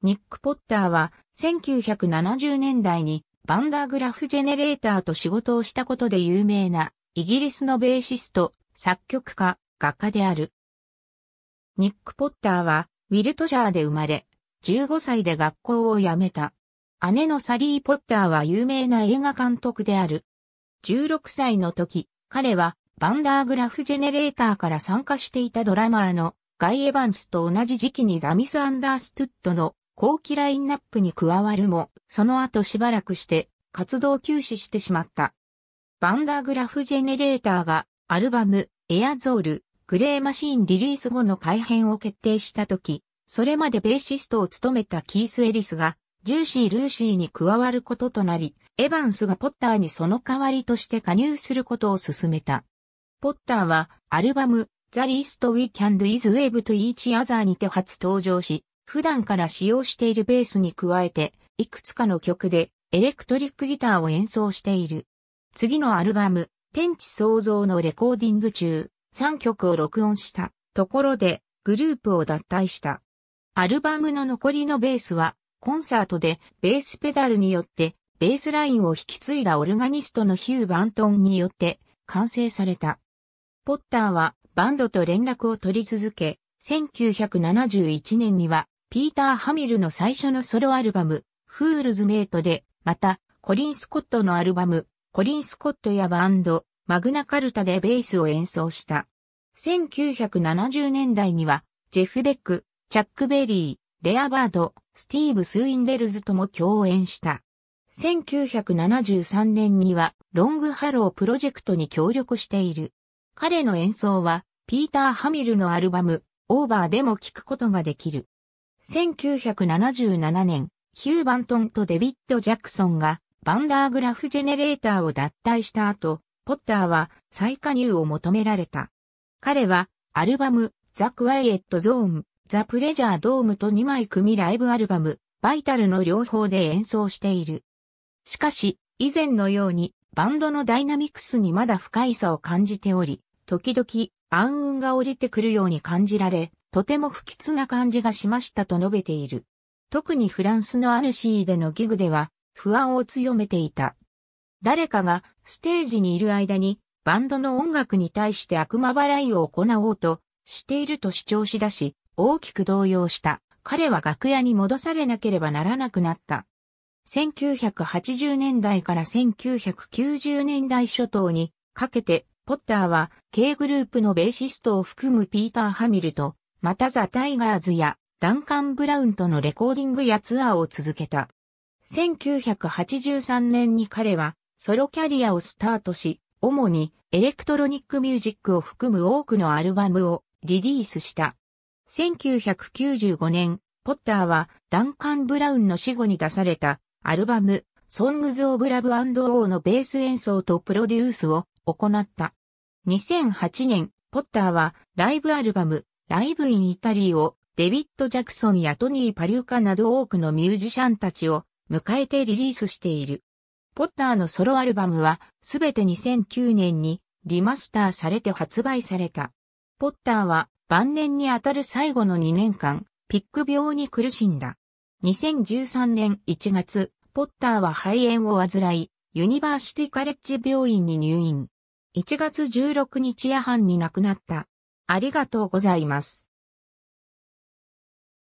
ニック・ポッターは1970年代にバンダーグラフジェネレーターと仕事をしたことで有名なイギリスのベーシスト、作曲家、画家である。ニック・ポッターはウィルトシャーで生まれ、15歳で学校を辞めた。姉のサリー・ポッターは有名な映画監督である。16歳の時、彼はバンダーグラフジェネレーターから参加していたドラマーのガイ・エヴァンスと同じ時期にザミス・アンダーストゥットの後期ラインナップに加わるも、その後しばらくして活動休止してしまった。バンダーグラフジェネレーターがアルバムエアゾールグレーマシーンリリース後の改編を決定した時、それまでベーシストを務めたキース・エリスがジューシー・ルーシーに加わることとなり、エヴァンスがポッターにその代わりとして加入することを勧めた。ポッターはアルバムザ・リース e ウィ・ t We Can Do Is Wave to にて初登場し、普段から使用しているベースに加えて、いくつかの曲でエレクトリックギターを演奏している。次のアルバム、天地創造のレコーディング中、3曲を録音したところでグループを脱退した。アルバムの残りのベースは、コンサートでベースペダルによってベースラインを引き継いだオルガニストのヒュー・バントンによって完成された。ポッターはバンドと連絡を取り続け、1971年にはピーター・ハミルの最初のソロアルバム、フールズ・メイトで、また、コリン・スコットのアルバム、コリン・スコットやバンド、マグナカルタでベースを演奏した。1970年代には、ジェフ・ベック、チャック・ベリー、レアバード、スティーブ・スウィンデルズとも共演した。1973年には、ロング・ハロープロジェクトに協力している。彼の演奏は、ピーター・ハミルのアルバム、オーバーでも聴くことができる。1977年、ヒュー・バントンとデビッド・ジャクソンがバンダーグラフジェネレーターを脱退した後、ポッターは再加入を求められた。彼はアルバムザ・クワイエット・ゾーン、ザ・プレジャー・ドームと2枚組ライブアルバム、バイタルの両方で演奏している。しかし、以前のようにバンドのダイナミクスにまだ深いさを感じており、時々暗雲が降りてくるように感じられ、とても不吉な感じがしましたと述べている。特にフランスのアルシーでのギグでは不安を強めていた。誰かがステージにいる間にバンドの音楽に対して悪魔払いを行おうとしていると主張し出し、大きく動揺した。彼は楽屋に戻されなければならなくなった。1980年代から1990年代初頭にかけて、ポッターは K グループのベーシストを含むピーター・ハミルとまたザ・タイガーズやダンカン・ブラウンとのレコーディングやツアーを続けた。1983年に彼はソロキャリアをスタートし、主にエレクトロニックミュージックを含む多くのアルバムをリリースした。1995年、ポッターはダンカン・ブラウンの死後に出されたアルバム、ソングズ・オブ・ラブ・アンド・オーのベース演奏とプロデュースを行った。2008年、ポッターはライブアルバム、ライブインイタリーをデビッド・ジャクソンやトニー・パリューカなど多くのミュージシャンたちを迎えてリリースしている。ポッターのソロアルバムはすべて2009年にリマスターされて発売された。ポッターは晩年にあたる最後の2年間、ピック病に苦しんだ。2013年1月、ポッターは肺炎を患い、ユニバーシティカレッジ病院に入院。1月16日夜半に亡くなった。ありがとうございます。